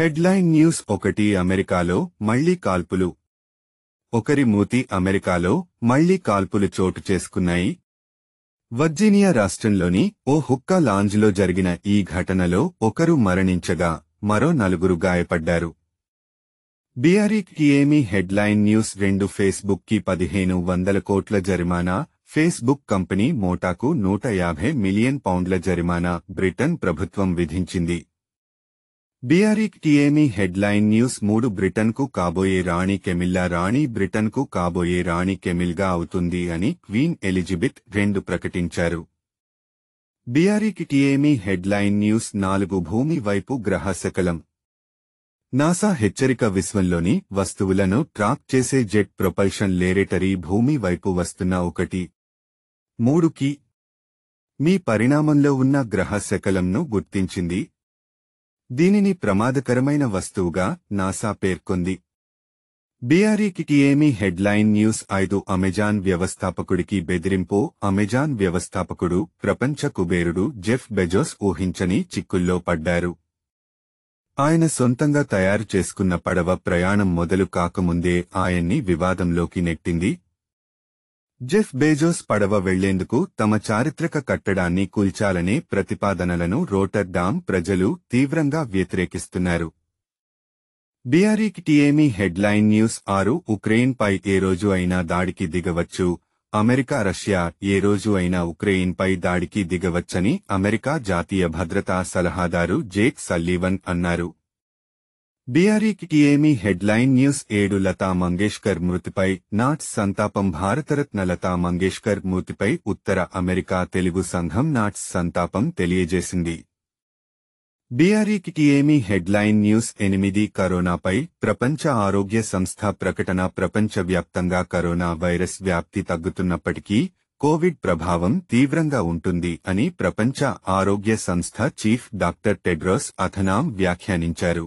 headline news ఒకటి అమెరికాలో మళ్లీ కాల్పులు ఒకరి మూతి అమెరికాలో మళ్లీ కాల్పులు చోటు చేసుకున్నాయి వర్జీనియా రాష్ట్రంలోని ఓ హుక్కా లాంజ్లో జరిగిన ఈ ఘటనలో ఒకరు మరణించగా మరో నలుగురు గాయపడ్డారు బీఆర్ఈకి ఏమీ హెడ్లైన్ న్యూస్ రెండు ఫేస్బుక్కి పదిహేను వందల కోట్ల జరిమానా ఫేస్బుక్ కంపెనీ మోటాకు నూట యాభై మిలియన్ పౌండ్ల జరిమానా బ్రిటన్ ప్రభుత్వం విధించింది బిఆరిక్ హెడ్ హెడ్లైన్ న్యూస్ మూడు బ్రిటన్కు కాబోయే రాణి కెమిల్లా రాణి బ్రిటన్కు కాబోయే రాణి కెమిల్గా అవుతుంది అని క్వీన్ ఎలిజబెత్ రెండు ప్రకటించారు బిఆరిక్ హెడ్ హెడ్లైన్ న్యూస్ నాలుగు భూమి వైపు గ్రహ సకలం నాసా హెచ్చరిక విశ్వంలోని వస్తువులను ట్రాక్ చేసే జెట్ ప్రొపల్షన్ లేరేటరీ భూమి వైపు వస్తున్న ఒకటి మూడుకి మీ పరిణామంలో ఉన్న గ్రహ శకలంను గుర్తించింది దీనిని ప్రమాదకరమైన వస్తువుగా నాసా పేర్కొంది బీఆర్ఈకి ఏమీ హెడ్లైన్ న్యూస్ ఐదు అమెజాన్ వ్యవస్థాపకుడికి బెదిరింపు అమెజాన్ వ్యవస్థాపకుడు ప్రపంచ కుబేరుడు జెఫ్ బెజోస్ ఊహించని చిక్కుల్లో పడ్డారు ఆయన సొంతంగా తయారు చేసుకున్న పడవ ప్రయాణం మొదలు కాకముందే ఆయన్ని వివాదంలోకి నెట్టింది జెఫ్ బేజోస్ పడవ వెళ్లేందుకు తమ చారిత్రక కట్టడాన్ని కూల్చాలనే ప్రతిపాదనలను రోటర్డామ్ ప్రజలు తీవ్రంగా వ్యతిరేకిస్తున్నారు డిఆర్ఈకి టీఏమీ హెడ్లైన్ న్యూస్ ఆరు ఉక్రెయిన్పై ఏ రోజు అయినా దాడికి దిగవచ్చు అమెరికా రష్యా ఏ రోజు అయినా ఉక్రెయిన్పై దాడికి దిగవచ్చని అమెరికా జాతీయ భద్రతా సలహాదారు జేక్ సల్లీవన్ అన్నారు బీఆర్ఈకి ఏమీ హెడ్లైన్ న్యూస్ ఏడు లతా మంగేష్కర్ మృతిపై నాట్ సంతాపం భారతరత్న లతా మంగేష్కర్ మృతిపై ఉత్తర అమెరికా తెలుగు సంఘం నాట్స్ సంతాపం తెలియజేసింది బీఆర్ఈకి ఏమీ హెడ్లైన్ న్యూస్ ఎనిమిది కరోనాపై ప్రపంచ ఆరోగ్య సంస్థ ప్రకటన ప్రపంచవ్యాప్తంగా కరోనా వైరస్ వ్యాప్తి తగ్గుతున్నప్పటికీ కోవిడ్ ప్రభావం తీవ్రంగా ఉంటుంది అని ప్రపంచ ఆరోగ్య సంస్థ చీఫ్ డాక్టర్ టెడ్రోస్ అథనాం వ్యాఖ్యానించారు